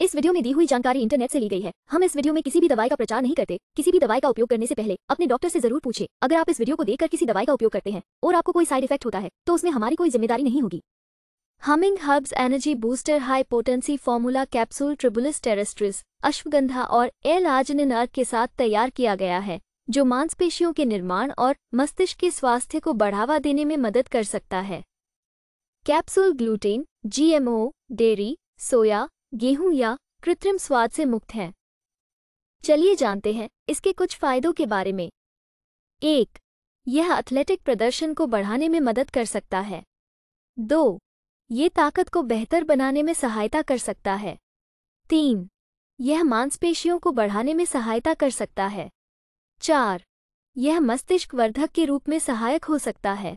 इस वीडियो में दी हुई जानकारी इंटरनेट से ली गई है हम इस वीडियो में किसी भी दवाई का प्रचार नहीं करते किसी भी दवाई का उपयोग करने से पहले अपने डॉक्टर से जरूर पूछे अगर आप इस वीडियो को देखकर किसी दवाई का उपयोग करते हैं और आपको कोई साइड इफेक्ट होता है तो उसमें हमारी कोई जिम्मेदारी नहीं होगी humming herbs energy booster high potency formula capsule tribulus terrestris ashwagandha और एल आर्जनिन के साथ तैयार किया गया है जो मांसपेशियों के निर्माण और मस्तिष्क के स्वास्थ्य को बढ़ावा देने में मदद कर सकता है capsule gluten GMO dairy soya गेहूं या कृत्रिम स्वाद से मुक्त हैं चलिए जानते हैं इसके कुछ फायदों के बारे में एक यह एथलेटिक प्रदर्शन को बढ़ाने में मदद कर सकता है दो ये ताकत को बेहतर बनाने में सहायता कर सकता है तीन यह मांसपेशियों को बढ़ाने में सहायता कर सकता है चार यह मस्तिष्क वर्धक के रूप में सहायक हो सकता है